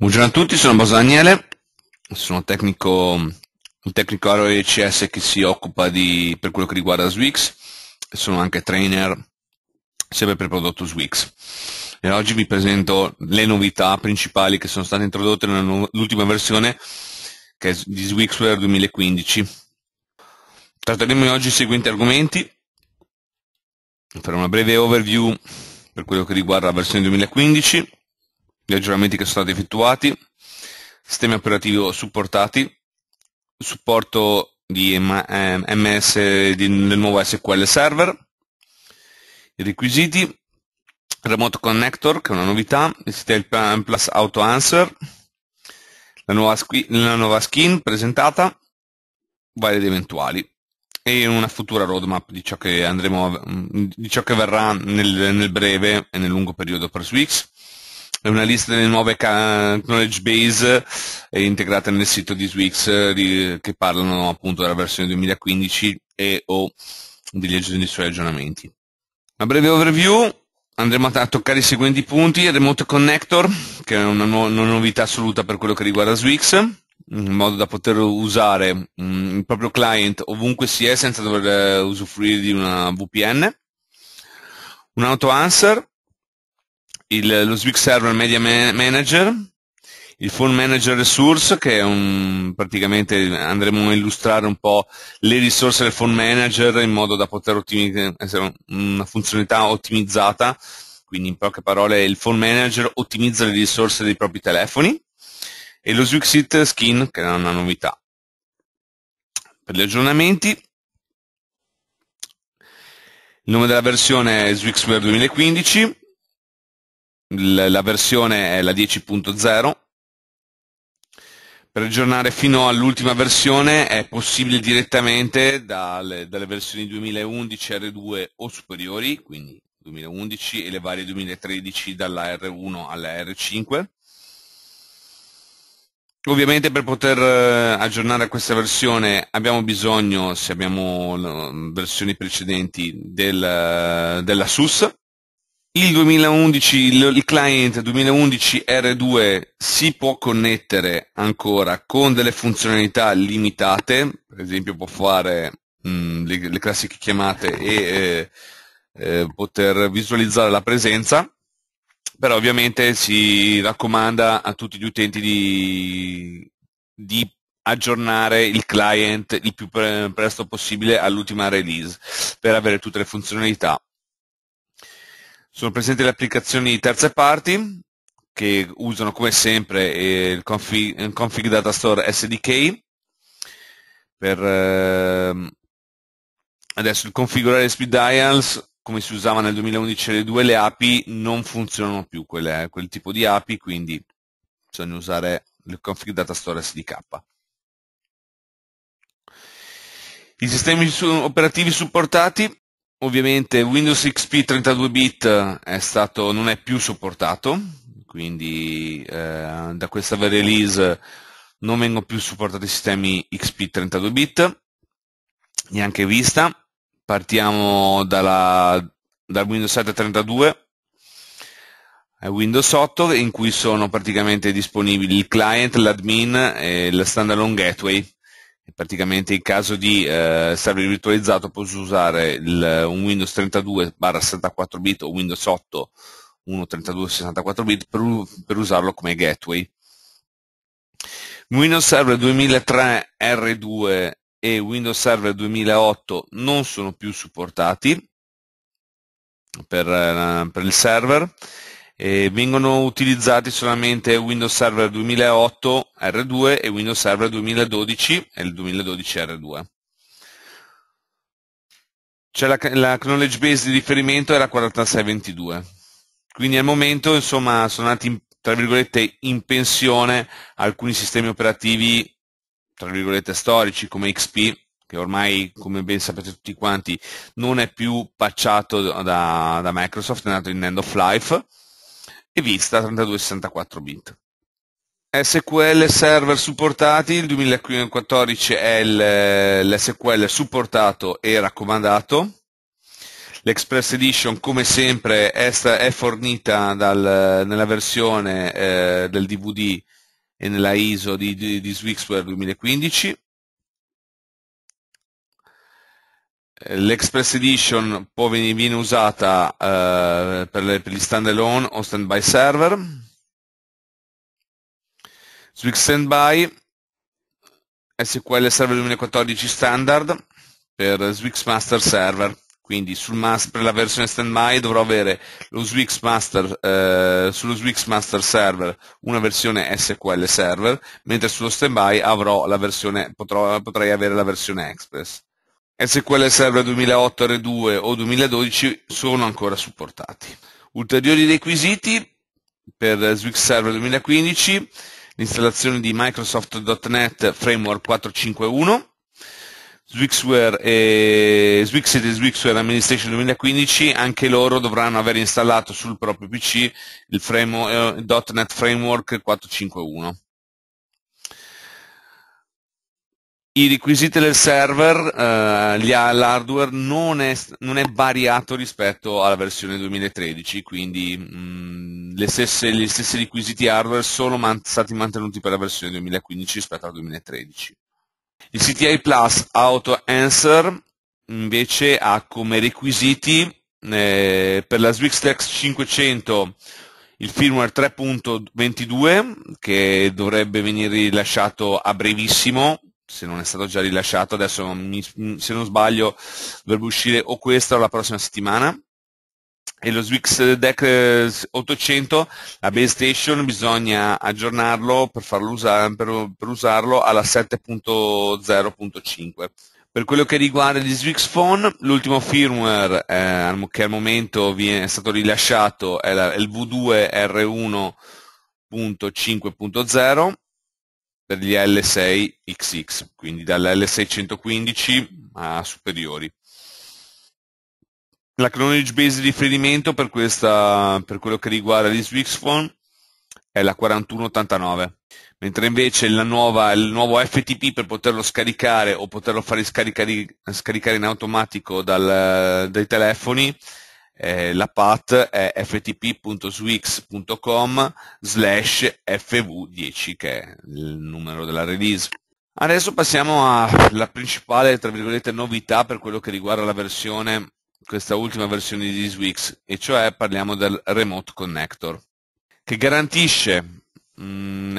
Buongiorno a tutti, sono Bosa Daniele, sono tecnico, un tecnico aereo ECS che si occupa di, per quello che riguarda Swix, sono anche trainer sempre per il prodotto Swix. E oggi vi presento le novità principali che sono state introdotte nell'ultima versione che è di Swixware 2015. Tratteremo oggi i seguenti argomenti, faremo una breve overview per quello che riguarda la versione 2015, gli aggiornamenti che sono stati effettuati, sistemi operativi supportati, supporto di MS eh, del nuovo SQL Server, i requisiti, Remote Connector che è una novità, il sistema Plus Auto Answer, la nuova, la nuova skin presentata, varie ed eventuali e una futura roadmap di ciò che, andremo, di ciò che verrà nel, nel breve e nel lungo periodo per Swix è una lista delle nuove knowledge base eh, integrate nel sito di Swix eh, di, che parlano appunto della versione 2015 e o degli suoi aggiornamenti. Una breve overview, andremo a toccare i seguenti punti, Remote Connector, che è una, nu- una novità assoluta per quello che riguarda Swix, in modo da poter usare mh, mm, il proprio client ovunque si è senza dover eh, usufruire di una VPN. Un auto answer, il, lo Swig Server Media Manager, il Phone Manager Resource, che è un, praticamente andremo a illustrare un po' le risorse del Phone Manager in modo da poter ottimizzare una funzionalità ottimizzata, quindi in poche parole il Phone Manager ottimizza le risorse dei propri telefoni, e lo Swig Swixit Skin, che è una novità. Per gli aggiornamenti, il nome della versione è Swixware 2015, la versione è la 10.0. Per aggiornare fino all'ultima versione è possibile direttamente dalle, dalle versioni 2011 R2 o superiori, quindi 2011 e le varie 2013 dalla R1 alla R5. Ovviamente per poter eh, aggiornare questa versione abbiamo bisogno, se abbiamo versioni precedenti, del, della SUS, il 2011, il client 2011 R2 si può connettere ancora con delle funzionalità limitate, per esempio può fare mh, mm, le, le, classiche chiamate e eh, eh, poter visualizzare la presenza, però ovviamente si raccomanda a tutti gli utenti di, di aggiornare il client il più presto possibile all'ultima release per avere tutte le funzionalità sono presenti le applicazioni terze parti che usano come sempre eh, il config, il config data store SDK per eh, adesso il configurare speed dials come si usava nel 2011 le due le API non funzionano più quelle, eh, quel tipo di API quindi bisogna usare il config data store SDK i sistemi operativi supportati Ovviamente Windows XP 32 bit eh, è stato, non è più supportato, quindi eh, da questa release non vengono più supportati i sistemi XP 32 bit, neanche vista. Partiamo dalla, dal Windows 7 32 a Windows 8 in cui sono praticamente disponibili il client, l'admin e la standalone gateway praticamente in caso di eh, server virtualizzato posso usare il, un Windows 32 64 bit o Windows 8 1.32 64 bit per, per, usarlo come gateway. Windows Server 2003 R2 e Windows Server 2008 non sono più supportati per, eh, per il server eh, vengono utilizzati solamente Windows Server 2008 R2 e Windows Server 2012 e il 2012 R2. Cioè la, la, knowledge base di riferimento era 4622. Quindi al momento insomma, sono andati in, tra virgolette in pensione alcuni sistemi operativi tra virgolette storici come XP che ormai come ben sapete tutti quanti non è più pacciato da, da Microsoft, è andato in end of life, e Vista 32-64 bit. SQL server supportati, il 2014 è l'SQL supportato e raccomandato. L'Express Edition come sempre è, è fornita dal, nella versione eh, del DVD e nella ISO di, di, di Swixware 2015. L'Express Edition può, viene usata eh, per, le, per gli standalone o standby server. Swix Standby, SQL Server 2014 standard per Swix Master Server. Quindi mas, per la versione standby dovrò avere Swix Master, eh, sullo Swix Master Server una versione SQL Server, mentre sullo standby avrò la versione, potrò, potrei avere la versione Express. SQL Server 2008 R2 o 2012 sono ancora supportati. Ulteriori requisiti per Swix Server 2015, l'installazione di Microsoft.NET Framework 451, Swixware e Zwix e Swixware Administration 2015 anche loro dovranno aver installato sul proprio PC il frame, eh, .NET Framework 451. i requisiti del server, eh, l'hardware non è, non è, variato rispetto alla versione 2013, quindi mh, mm, stesse, gli stessi requisiti hardware sono man stati mantenuti per la versione 2015 rispetto al 2013. Il CTI Plus Auto Answer invece ha come requisiti eh, per la Swixtex 500 il firmware 3.22 che dovrebbe venire rilasciato a brevissimo se non è stato già rilasciato, adesso mi, se non sbaglio dovrebbe uscire o questa o la prossima settimana. E lo Swix Deck 800, eh, la base station, bisogna aggiornarlo per, farlo usare, per, per usarlo alla 7.0.5. Per quello che riguarda gli Swix Phone, l'ultimo firmware eh, che al momento è stato rilasciato è, è il V2R1.5.0 per gli L6XX, quindi dall'L615 a superiori. La chronology base di riferimento per, questa, per quello che riguarda gli Swixphone è la 4189, mentre invece nuova, il nuovo FTP per poterlo scaricare o poterlo fare scaricare, scaricare in automatico dal, dai telefoni eh, la path è ftp.swix.com slash fv10 che è il numero della release. Adesso passiamo alla principale tra virgolette, novità per quello che riguarda la versione, questa ultima versione di Swix, e cioè parliamo del Remote Connector, che garantisce mh, mm,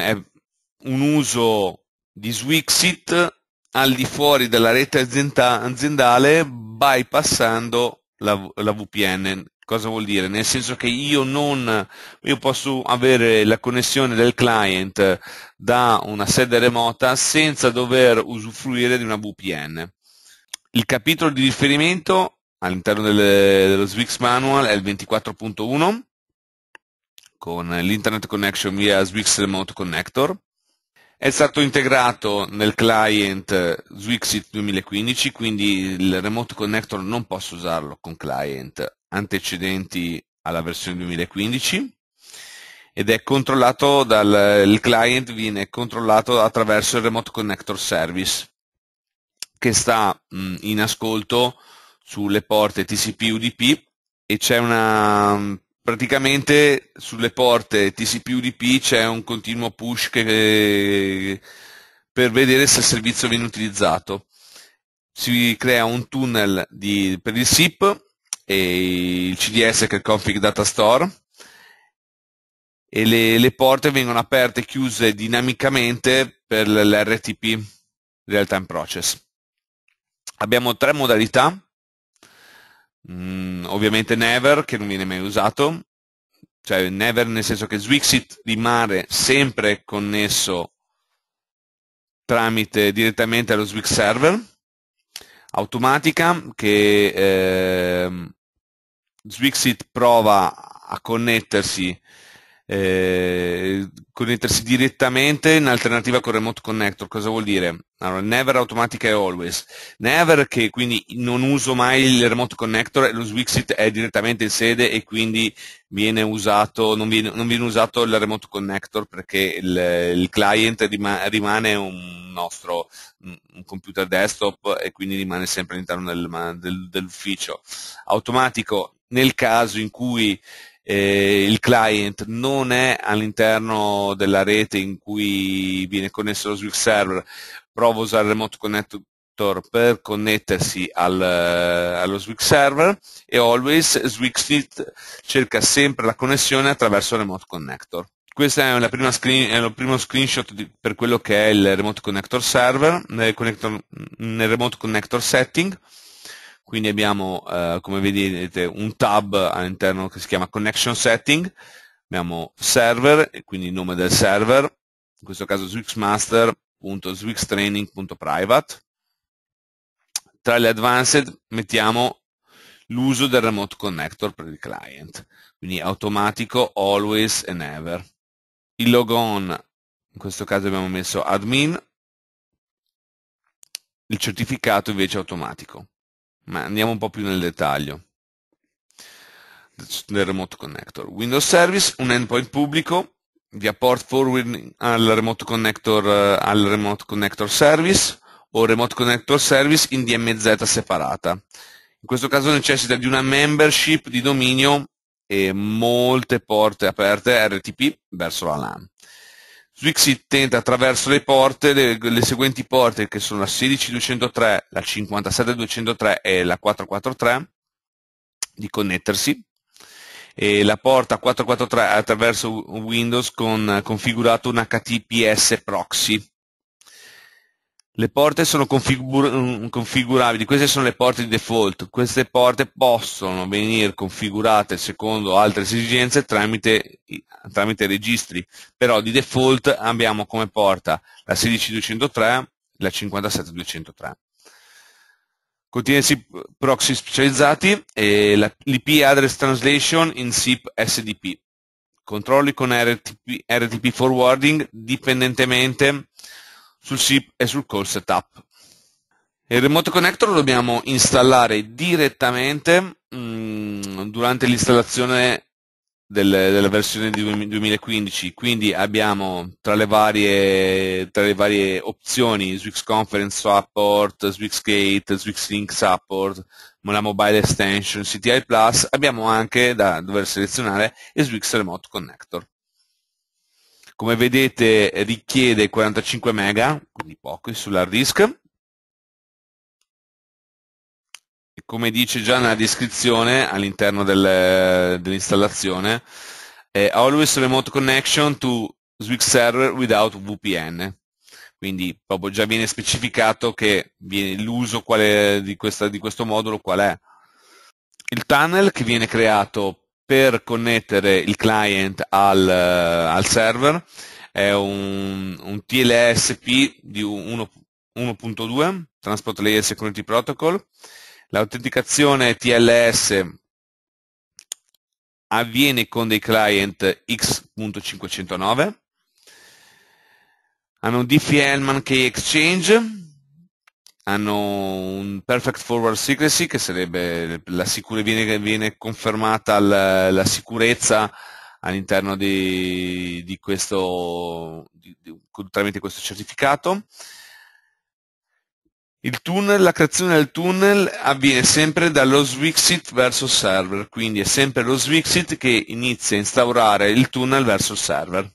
un uso di Swixit al di fuori della rete azienda, aziendale bypassando la, la VPN. Cosa vuol dire? Nel senso che io, non, io posso avere la connessione del client da una sede remota senza dover usufruire di una VPN. Il capitolo di riferimento all'interno delle, dello Swix Manual è il 24.1 con l'Internet Connection via Swix Remote Connector è stato integrato nel client eh, Zwixit 2015, quindi il Remote Connector non posso usarlo con client antecedenti alla versione 2015 ed è controllato dal il client viene controllato attraverso il Remote Connector Service che sta mm, in ascolto sulle porte TCP UDP e c'è una mm, praticamente sulle porte TCP-UDP c'è un continuo push che, per vedere se il servizio viene utilizzato. Si crea un tunnel di, per il SIP e il CDS che è il config data store e le, le porte vengono aperte e chiuse dinamicamente per l'RTP real time process. Abbiamo tre modalità Mm, ovviamente never, che non viene mai usato, cioè never nel senso che Zwixit rimane sempre connesso tramite direttamente allo Zwix server, automatica che eh, Zwixit prova a connettersi eh, connettersi direttamente in alternativa con Remote Connector. Cosa vuol dire? Allora, never automatic e always. Never che quindi non uso mai il Remote Connector lo Swixit è direttamente in sede e quindi viene usato, non, viene, non viene usato il Remote Connector perché il, il client rima, rimane un nostro un computer desktop e quindi rimane sempre all'interno del, del, dell'ufficio. Automatico nel caso in cui eh, il client non è all'interno della rete in cui viene connesso lo Swift server, prova a usare il remote connector per connettersi al, eh, allo Swift server e always Swixit cerca sempre la connessione attraverso il remote connector. Questo è, è il primo screenshot di, per quello che è il Remote Connector Server, nel, connector, nel Remote Connector Setting. Quindi abbiamo, eh, come vedete, un tab all'interno che si chiama Connection Setting, abbiamo Server, e quindi il nome del server, in questo caso swixmaster.swixtraining.private. Tra le advanced mettiamo l'uso del remote connector per il client, quindi automatico, always and ever. Il logon, in questo caso abbiamo messo admin, il certificato invece automatico ma andiamo un po' più nel dettaglio del remote connector. Windows Service, un endpoint pubblico via port forwarding al remote connector, eh, al remote connector service o remote connector service in DMZ separata. In questo caso necessita di una membership di dominio e molte porte aperte RTP verso la LAN. Swixit intenta attraverso le porte, le, le, seguenti porte che sono la 16203, la 57203 e la 443, di connettersi. E la porta 443 attraverso Windows con configurato un HTTPS proxy le porte sono configura mm, configurabili, queste sono le porte di default, queste porte possono venire configurate secondo altre esigenze tramite, tramite registri, però di default abbiamo come porta la 16203 e la 57203. Contiene SIP proxy specializzati e l'IP address translation in SIP SDP. Controlli con RTP, RTP forwarding dipendentemente sul SIP e sul call setup. Il remote connector lo dobbiamo installare direttamente mh, mm, durante l'installazione del, della versione di 2015, quindi abbiamo tra le varie, tra le varie opzioni Swix Conference Support, Swix Gate, Swix Link Support, la Mobile Extension, CTI Plus, abbiamo anche da dover selezionare il Swix Remote Connector come vedete richiede 45 mega, quindi poco, sull'hard disk. E come dice già nella descrizione all'interno del, dell'installazione, eh, always remote connection to Swix server without VPN. Quindi proprio già viene specificato che l'uso di, di questo modulo qual è. Il tunnel che viene creato per connettere il client al, eh, al server, è un, un TLSP di 1.2, Transport Layer Security Protocol, l'autenticazione TLS avviene con dei client X.509, hanno un DP-Hellman Key Exchange, hanno un perfect forward secrecy che sarebbe la sicure, viene, viene confermata la, la sicurezza all'interno di, di questo di, di, tramite questo certificato il tunnel, la creazione del tunnel avviene sempre dallo Swixit verso server, quindi è sempre lo Swixit che inizia a instaurare il tunnel verso il server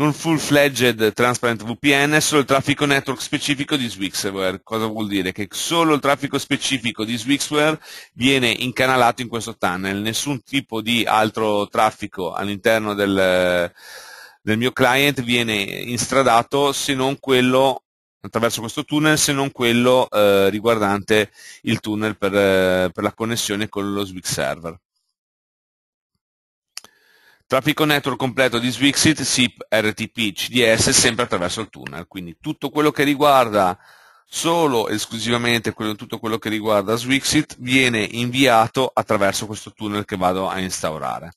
non full-fledged Transparent VPN è solo il traffico network specifico di Swixware. Cosa vuol dire? Che solo il traffico specifico di Swixware viene incanalato in questo tunnel, nessun tipo di altro traffico all'interno del, del mio client viene instradato se non quello attraverso questo tunnel se non quello eh, riguardante il tunnel per, eh, per la connessione con lo Swix server. Traffic Network completo di Swixit, SIP, RTP, CDS sempre attraverso il tunnel, quindi tutto quello che riguarda solo e esclusivamente quello, tutto quello che riguarda Swixit viene inviato attraverso questo tunnel che vado a instaurare.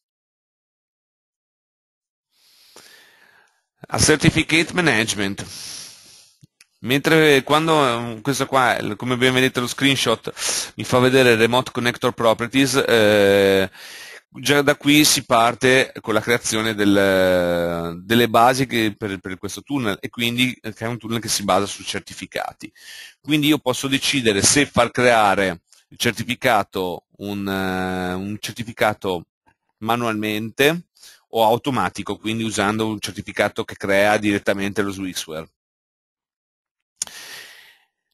A Certificate Management. Mentre quando questo qua, come ben vedete lo screenshot, mi fa vedere Remote Connector Properties, eh, già da qui si parte con la creazione del, delle basi per, per, questo tunnel e quindi eh, che è un tunnel che si basa su certificati. Quindi io posso decidere se far creare il certificato, un, eh, un certificato manualmente o automatico, quindi usando un certificato che crea direttamente lo Swixware.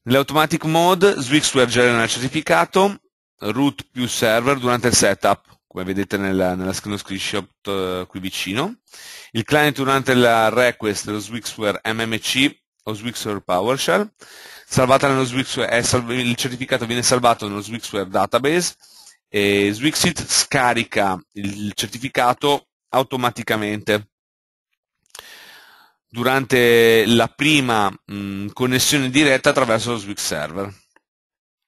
Nell'automatic mode Swixware genera il certificato, root più server durante il setup come vedete nella, nella screenshot uh, qui vicino. Il client durante la request dello Swixware MMC o Swixware PowerShell, Swixware, salvo, il certificato viene salvato nello Swixware Database e Swixit scarica il certificato automaticamente. Durante la prima mh, mm, connessione diretta attraverso lo Swix Server.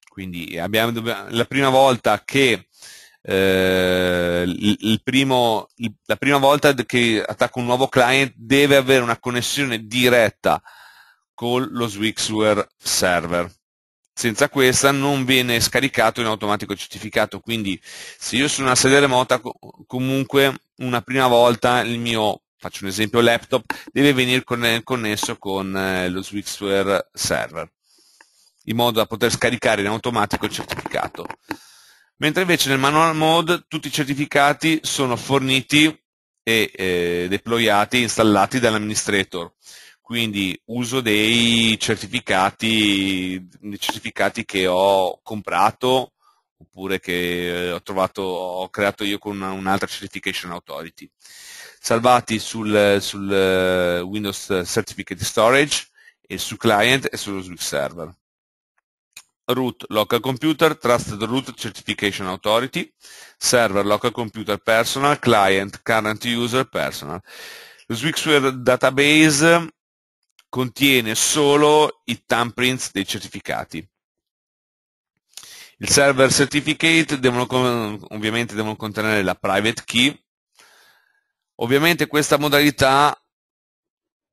Quindi abbiamo, la prima volta che eh, il, il primo, il, la prima volta che attacco un nuovo client deve avere una connessione diretta con lo Swixware server. Senza questa non viene scaricato in automatico il certificato, quindi se io sono a sede remota comunque una prima volta il mio, faccio un esempio, laptop deve venire connesso con eh, lo Swixware server, in modo da poter scaricare in automatico il certificato mentre invece nel manual mode tutti i certificati sono forniti e eh, deployati e installati dall'amministrator. Quindi uso dei certificati, dei certificati che ho comprato oppure che eh, ho, trovato, ho creato io con un'altra certification authority. Salvati sul, sul eh, Windows Certificate Storage e su client e sullo Swift Server root local computer, trusted root certification authority, server local computer personal, client current user personal. Lo Swixware database contiene solo i thumbprints dei certificati. Il server certificate devono, ovviamente devono contenere la private key. Ovviamente questa modalità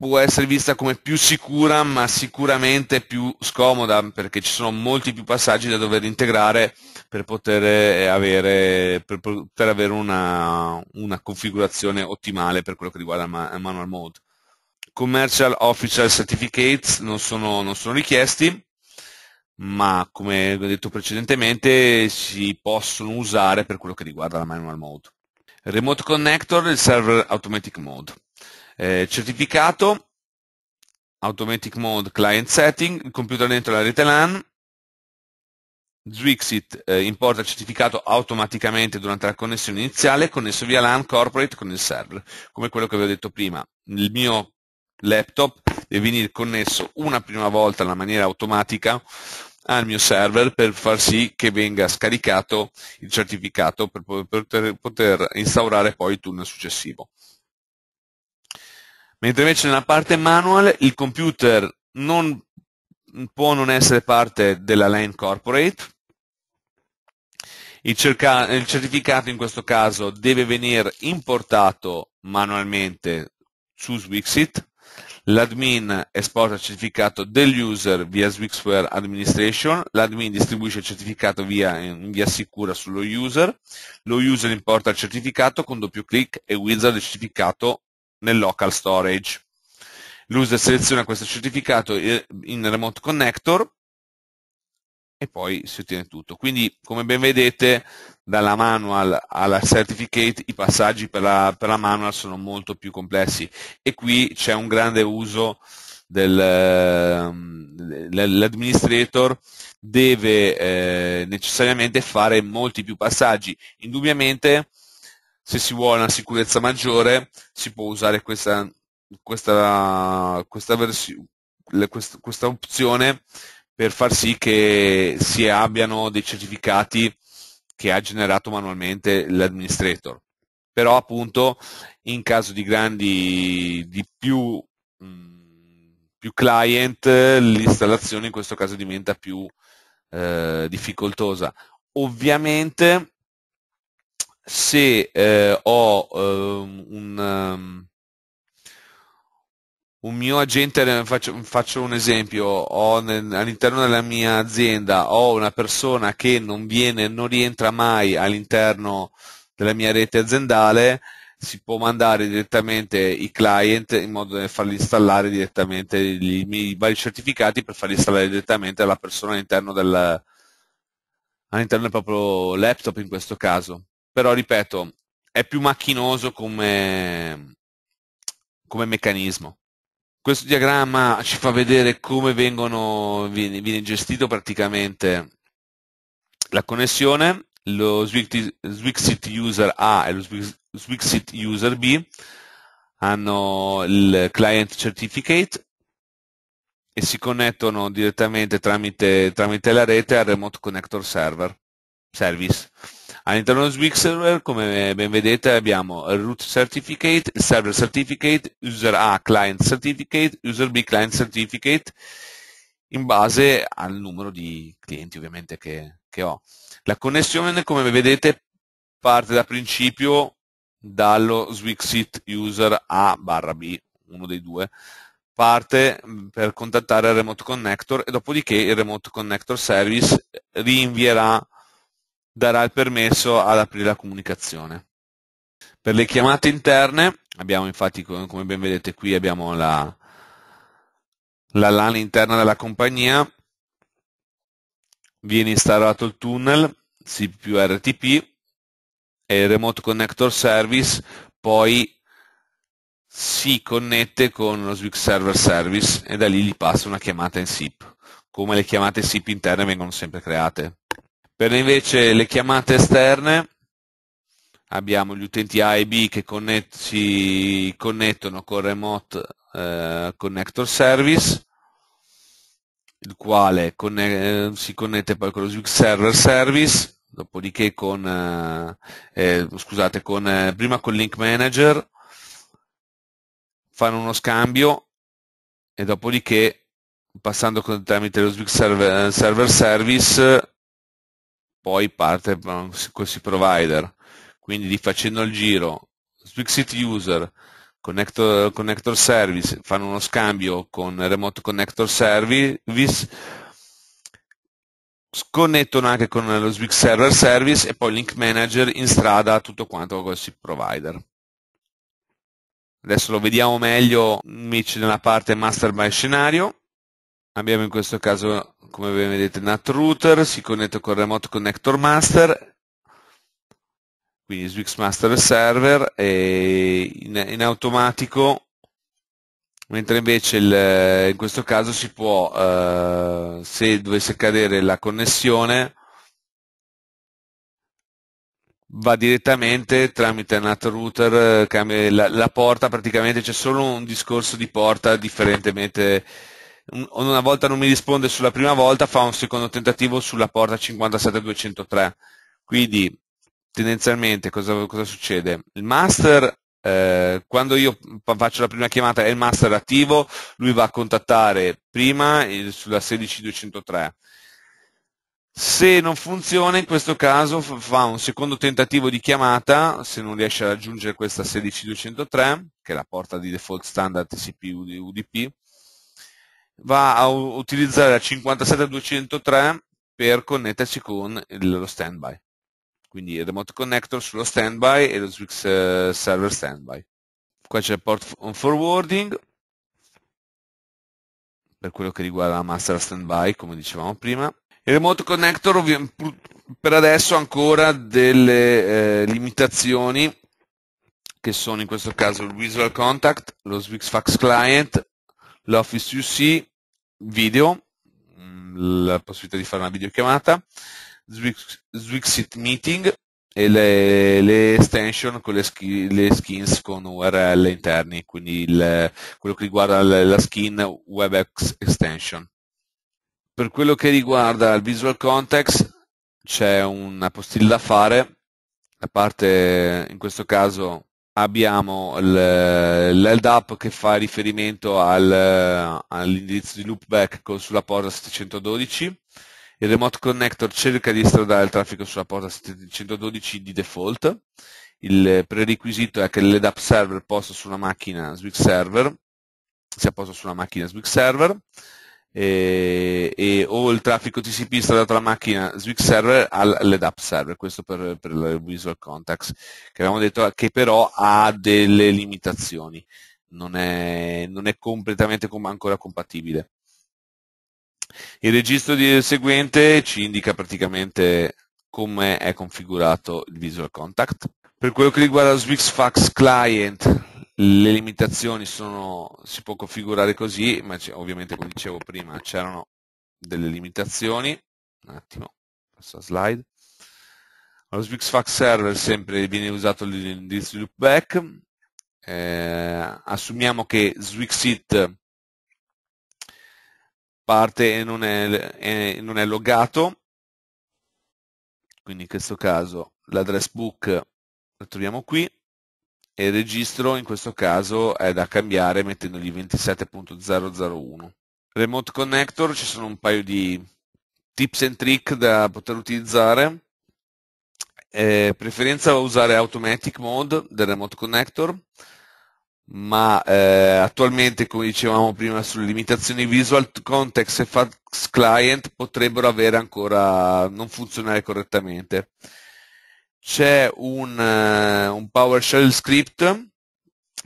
può essere vista come più sicura ma sicuramente più scomoda perché ci sono molti più passaggi da dover integrare per poter eh, avere, per poter avere una, una, configurazione ottimale per quello che riguarda il manual mode. Commercial Official Certificates non sono, non sono richiesti ma come ho detto precedentemente si possono usare per quello che riguarda la manual mode. Remote Connector e Server Automatic Mode. Eh, certificato, automatic mode client setting, il computer dentro la rete LAN, Zwixit eh, importa il certificato automaticamente durante la connessione iniziale, connesso via LAN corporate con il server, come quello che vi ho detto prima. Il mio laptop deve venire connesso una prima volta in maniera automatica al mio server per far sì che venga scaricato il certificato per poter, poter instaurare poi il tunnel successivo mentre invece nella parte manual il computer non può non essere parte della LAN corporate, il, cerca, il certificato in questo caso deve venire importato manualmente su Swixit, l'admin esporta il certificato dell'user via Swixware Administration, l'admin distribuisce il certificato via, in via sicura sullo user, lo user importa il certificato con doppio clic e wizard il certificato nel local storage. L'user seleziona questo certificato eh, in Remote Connector e poi si ottiene tutto. Quindi, come ben vedete, dalla manual alla certificate i passaggi per la, per la manual sono molto più complessi e qui c'è un grande uso dell'administrator ehm, deve eh, necessariamente fare molti più passaggi. Indubbiamente se si vuole una sicurezza maggiore si può usare questa, questa, questa, versi- questa, questa opzione per far sì che si abbiano dei certificati che ha generato manualmente l'administrator. Però appunto in caso di grandi, di più, mh, più client, l'installazione in questo caso diventa più eh, difficoltosa. Ovviamente se eh, ho eh, un, um, un, mio agente, faccio, faccio un esempio, all'interno della mia azienda ho una persona che non, viene, non rientra mai all'interno della mia rete aziendale, si può mandare direttamente i client in modo da farli installare direttamente i miei vari certificati per farli installare direttamente alla persona all'interno del, all'interno del proprio laptop in questo caso però ripeto, è più macchinoso come, come meccanismo. Questo diagramma ci fa vedere come vengono, viene, viene gestito praticamente la connessione, lo Swixit User A e lo Swixit User B hanno il client certificate e si connettono direttamente tramite, tramite la rete al Remote Connector Server Service. All'interno dello Swix Server, come ben vedete, abbiamo il root certificate, il server certificate, user A client certificate, user B client certificate, in base al numero di clienti ovviamente che, che ho. La connessione, come vedete, parte da principio dallo Swixit user A barra B, uno dei due, parte per contattare il Remote Connector e dopodiché il Remote Connector Service rinvierà darà il permesso ad aprire la comunicazione. Per le chiamate interne, abbiamo infatti, come ben vedete qui, abbiamo la, la LAN interna della compagnia, viene installato il tunnel C più RTP e il Remote Connector Service poi si connette con lo Swix Server Service e da lì gli passa una chiamata in SIP, come le chiamate SIP interne vengono sempre create. Per invece le chiamate esterne abbiamo gli utenti A e B che connett si connettono con Remote eh, Connector Service, il quale conne eh, si connette poi con lo Swix Server Service, dopodiché con, eh, eh, scusate, con, eh, prima con Link Manager, fanno uno scambio e dopodiché passando con, tramite lo Swix Server, eh, Server Service poi parte questi provider. Quindi facendo il giro, Swixit User, Connector, connector, service, fanno uno scambio con remote connector service, sconnettono anche con lo Swix server service e poi link manager in strada tutto quanto con questi provider. Adesso lo vediamo meglio invece nella parte master by scenario. Abbiamo in questo caso come vedete NAT si connette con Remote Connector Master quindi Swix Master Server e in, in automatico mentre invece il, in questo caso si può, eh, se dovesse cadere la connessione, va direttamente tramite NAT router, eh, cambia la, la porta, praticamente c'è solo un discorso di porta differentemente una volta non mi risponde sulla prima volta, fa un secondo tentativo sulla porta 57203. Quindi tendenzialmente cosa, cosa, succede? Il master, eh, quando io faccio la prima chiamata e il master è attivo, lui va a contattare prima il, sulla 16203. Se non funziona, in questo caso fa un secondo tentativo di chiamata, se non riesce a raggiungere questa 16203, che è la porta di default standard TCP UDP, va a utilizzare la 57203 per connettersi con lo standby. Quindi il remote connector sullo standby e lo Swix eh, server standby. Qua c'è il port on forwarding per quello che riguarda la master standby, come dicevamo prima. Il remote connector per adesso ha ancora delle eh, limitazioni che sono in questo caso il visual contact, lo Swix fax client l'Office UC video, mm, la possibilità di fare una videochiamata, Zwixit Meeting e le, le extension con le, skin, le, skins con URL interni, quindi il, quello che riguarda la skin WebEx extension. Per quello che riguarda il Visual Context c'è una postilla da fare, la parte in questo caso abbiamo l'LDAP che fa riferimento al, all'indirizzo di loopback sulla porta 712, il remote connector cerca di estradare il traffico sulla porta 712 di default, il prerequisito è che l'LDAP server posta su una macchina SWIG server, sia posto su una macchina SWIG server, e, e, o il traffico TCP installato dalla macchina Swix server all'EDAP server, questo per, per il Visual Contacts, che abbiamo detto che però ha delle limitazioni, non è, non è completamente com- ancora compatibile. Il registro di, seguente ci indica praticamente come è configurato il Visual Contact. Per quello che riguarda Swix Fax Client, le limitazioni sono, si può configurare così, ma ovviamente come dicevo prima c'erano delle limitazioni, un attimo, passo la slide, allo SwixFax server sempre viene usato l'indirizzo loopback, eh, assumiamo che Swixit parte e non è, è, non è logato, quindi in questo caso l'address book lo troviamo qui, e il registro in questo caso è da cambiare mettendogli 27.001. Remote Connector ci sono un paio di tips and trick da poter utilizzare. Eh, preferenza usare Automatic Mode del Remote Connector, ma eh, attualmente, come dicevamo prima, sulle limitazioni Visual Context e Fax Client potrebbero ancora, non funzionare correttamente c'è un, eh, un PowerShell script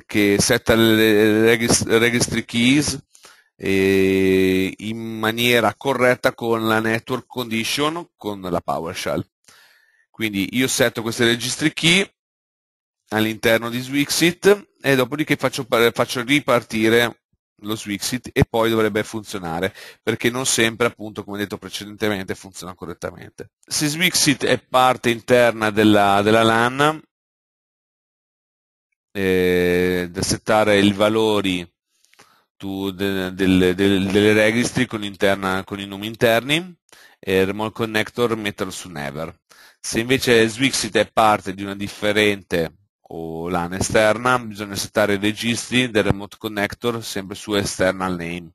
che setta le registry keys in maniera corretta con la network condition con la PowerShell. Quindi io setto queste registry key all'interno di Swixit e dopodiché faccio, faccio ripartire lo Swixit e poi dovrebbe funzionare perché non sempre appunto come detto precedentemente funziona correttamente se Swixit è parte interna della, della LAN eh, da settare i valori to, de, de, de, delle registri con, interna, con, i nomi interni e il remote connector metterlo su never se invece Swixit è parte di una differente o LAN esterna bisogna settare i registri del remote connector sempre su external name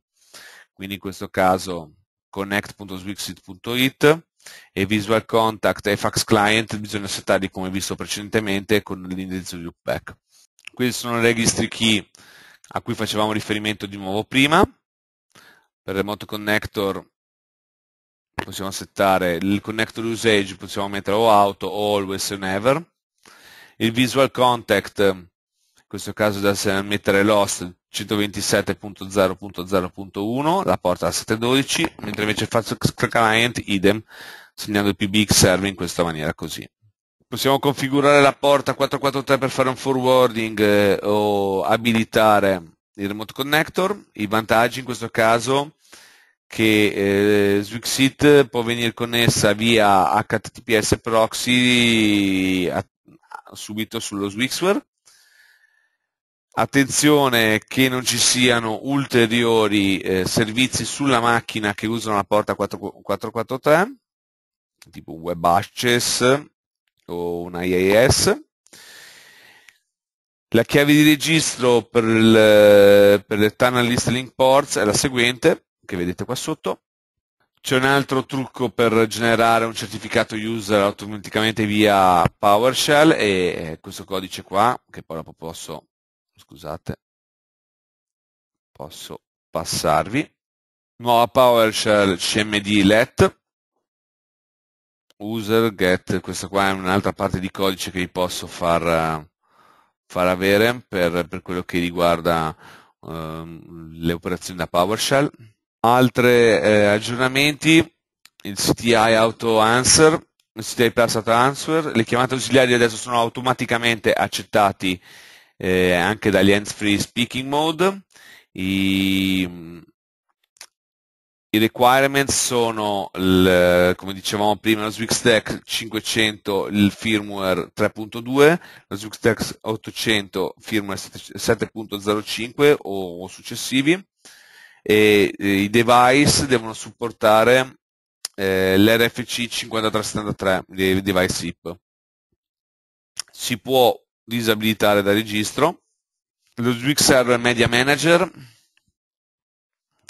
quindi in questo caso connect.swixit.it e visual contact e fax client bisogna settarli come visto precedentemente con l'indirizzo di loopback questi sono i registri key a cui facevamo riferimento di nuovo prima per remote connector possiamo settare il connector usage possiamo mettere o auto o always and ever il visual contact, in questo caso da mettere l'host 127.0.0.1, la porta a 712, mentre invece Fast Client idem, segnando il PBX serve in questa maniera così. Possiamo configurare la porta 443 per fare un forwarding eh, o abilitare il remote connector. I vantaggi in questo caso che eh, Swixit può venire connessa via HTTPS proxy a, subito sullo Swixware. Attenzione che non ci siano ulteriori eh, servizi sulla macchina che usano la porta 443, tipo un web access o un IIS. La chiave di registro per, il, per le tunnel list link ports è la seguente, che vedete qua sotto, c'è un altro trucco per generare un certificato user automaticamente via PowerShell e eh, questo codice qua, che poi dopo posso, scusate, posso passarvi. Nuova PowerShell CMD let user get, questa qua è un'altra parte di codice che vi posso far, far avere per, per quello che riguarda um, le operazioni da PowerShell altri eh, aggiornamenti, il CTI Auto Answer, il CTI Plus Auto Answer, le chiamate ausiliarie adesso sono automaticamente accettati eh, anche dagli hands free speaking mode, I, i requirements sono, il, come dicevamo prima, lo Swix 500, il firmware 3.2, lo Swix Tech 800, firmware 7.05 o, o successivi, e i device devono supportare eh, l'RFC 5373 dei device SIP. Si può disabilitare da registro, lo Zwick Server Media Manager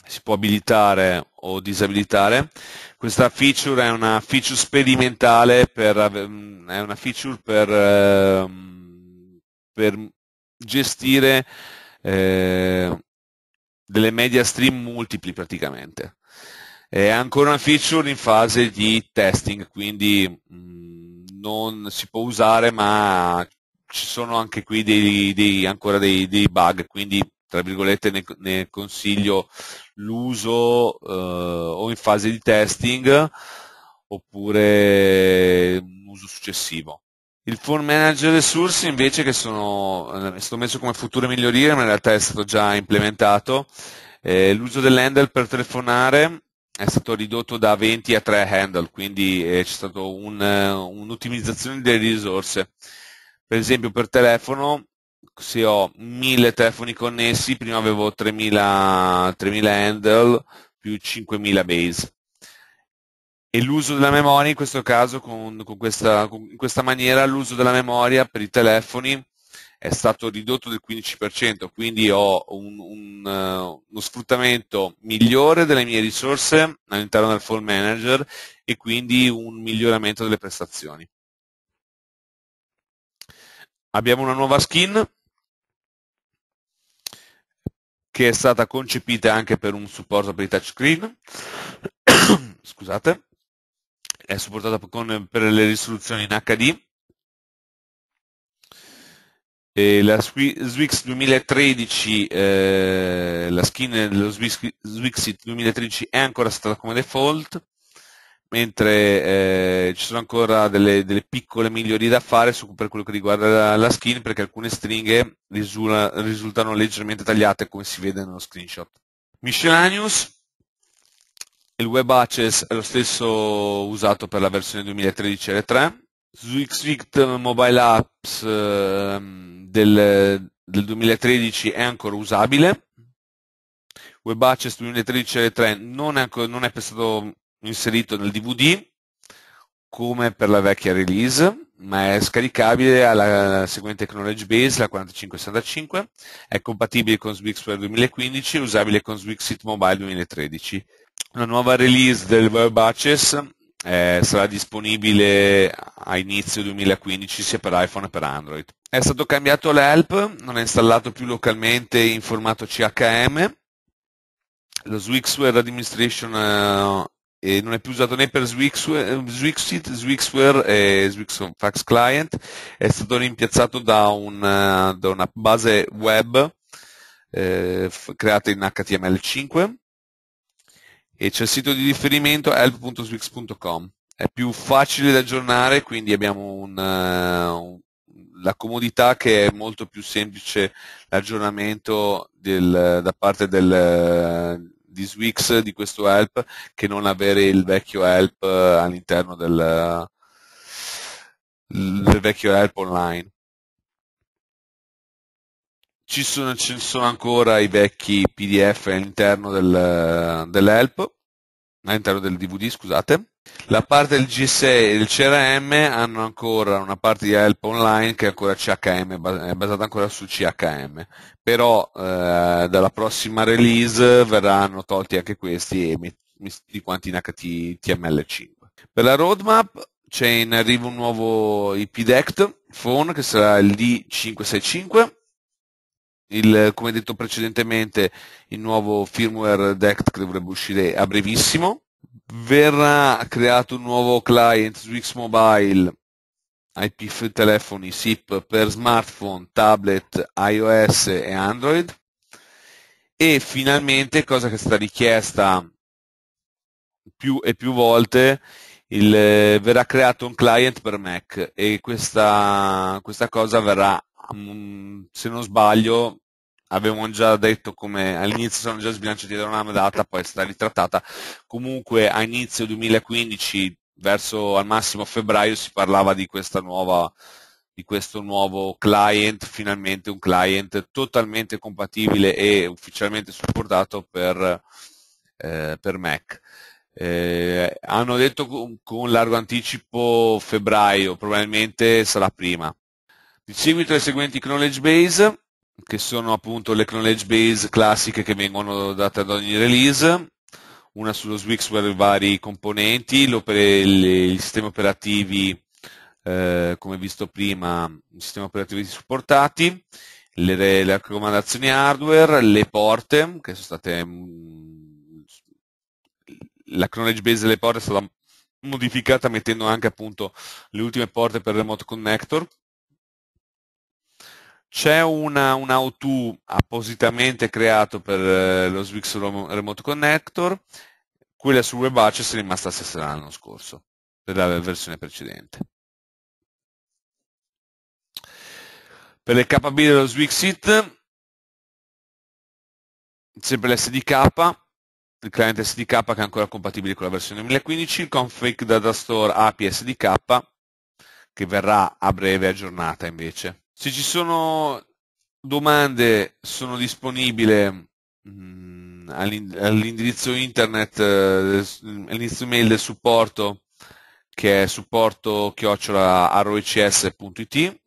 si può abilitare o disabilitare. Questa feature è una feature sperimentale, per, mm, è una feature per, ehm, per gestire eh, delle media stream multipli praticamente. È ancora una feature in fase di testing, quindi mm, non si può usare, ma ci sono anche qui dei, dei, ancora dei, dei, bug, quindi tra virgolette ne, ne consiglio l'uso eh, o in fase di testing oppure un uso successivo. Il Form Manager Resource invece che sono, è eh, stato messo come future migliorie, ma in realtà è stato già implementato. Eh, l'uso dell'handle per telefonare è stato ridotto da 20 a 3 handle, quindi eh, c'è stata un, eh, un'ottimizzazione delle risorse. Per esempio per telefono, se ho 1000 telefoni connessi, prima avevo 3000, 3000 handle più 5000 base e l'uso della memoria in questo caso con, con questa, con, in questa maniera l'uso della memoria per i telefoni è stato ridotto del 15%, quindi ho un, un, uh, uno sfruttamento migliore delle mie risorse all'interno del phone Manager e quindi un miglioramento delle prestazioni. Abbiamo una nuova skin che è stata concepita anche per un supporto per i touchscreen, scusate, è supportata con, per le risoluzioni in HD. E la Swix 2013, eh, la skin dello Swixit 2013 è ancora stata come default, mentre eh, ci sono ancora delle, delle, piccole migliorie da fare su, per quello che riguarda la, la skin, perché alcune stringhe risulta, risultano leggermente tagliate come si vede nello screenshot. Miscellaneous, il Web Access è lo stesso usato per la versione 2013 R3, su Mobile Apps ehm, del, del 2013 è ancora usabile, Web Access 2013 R3 non è, ancora, non è stato inserito nel DVD come per la vecchia release, ma è scaricabile alla seguente Knowledge Base, la 4565, è compatibile con Swixware 2015 e usabile con Swixit Mobile 2013 una nuova release del Verbaces eh, sarà disponibile a inizio 2015 sia per iPhone che per Android. È stato cambiato l'help, non è installato più localmente in formato CHM, lo Swixware Administration eh, non è più usato né per eh, Swixit, Swixware e Zwixfax Client, è stato rimpiazzato da una, eh, da una base web eh, creata in HTML5 e c'è il sito di riferimento help.swix.com. È più facile da aggiornare, quindi abbiamo un, eh, un, la comodità che è molto più semplice l'aggiornamento del, da parte del, eh, di Swix, di questo help, che non avere il vecchio help eh, all'interno del, del vecchio help online ci sono, ci sono ancora i vecchi PDF all'interno del, dell'help, all'interno del DVD, scusate. La parte del GSA e del CRM hanno ancora una parte di help online che è ancora CHM, è basata ancora su CHM, però eh, dalla prossima release verranno tolti anche questi e messi quanti in HTML5. Per la roadmap c'è in arrivo un nuovo IP Deck phone che sarà il D565 il, come detto precedentemente, il nuovo firmware DECT che dovrebbe uscire a brevissimo. Verrà creato un nuovo client Swix Mobile IP telefoni SIP per smartphone, tablet, iOS e Android. E finalmente, cosa che è stata richiesta più e più volte, il, verrà creato un client per Mac e questa, questa cosa verrà Mm, se non sbaglio, avevamo già detto come all'inizio sono già sbilanciati da una data, poi è stata ritrattata. Comunque a inizio 2015, verso al massimo febbraio, si parlava di questa nuova di questo nuovo client, finalmente un client totalmente compatibile e ufficialmente supportato per, eh, per Mac. Eh, hanno detto con, con largo anticipo febbraio, probabilmente sarà prima, di seguito le seguenti knowledge base, che sono appunto le knowledge base classiche che vengono date ad ogni release, una sullo Swix per i vari componenti, i sistemi operativi, eh, come visto prima, i sistemi operativi supportati, le, le raccomandazioni hardware, le porte, che sono state mm, la knowledge base delle porte è stata modificata mettendo anche appunto le ultime porte per remote connector c'è una, un how-to appositamente creato per eh, lo Swix Remote Connector, quella su Web Access è rimasta stessa l'anno scorso, per la versione precedente. Per le KB dello Swixit, sempre l'SDK, il client SDK che è ancora compatibile con la versione 2015, il config data store API SDK che verrà a breve aggiornata invece. Se ci sono domande sono disponibile mm, all'indirizzo internet, eh, all'indirizzo mail del supporto che è supporto chiocciola.rocs.it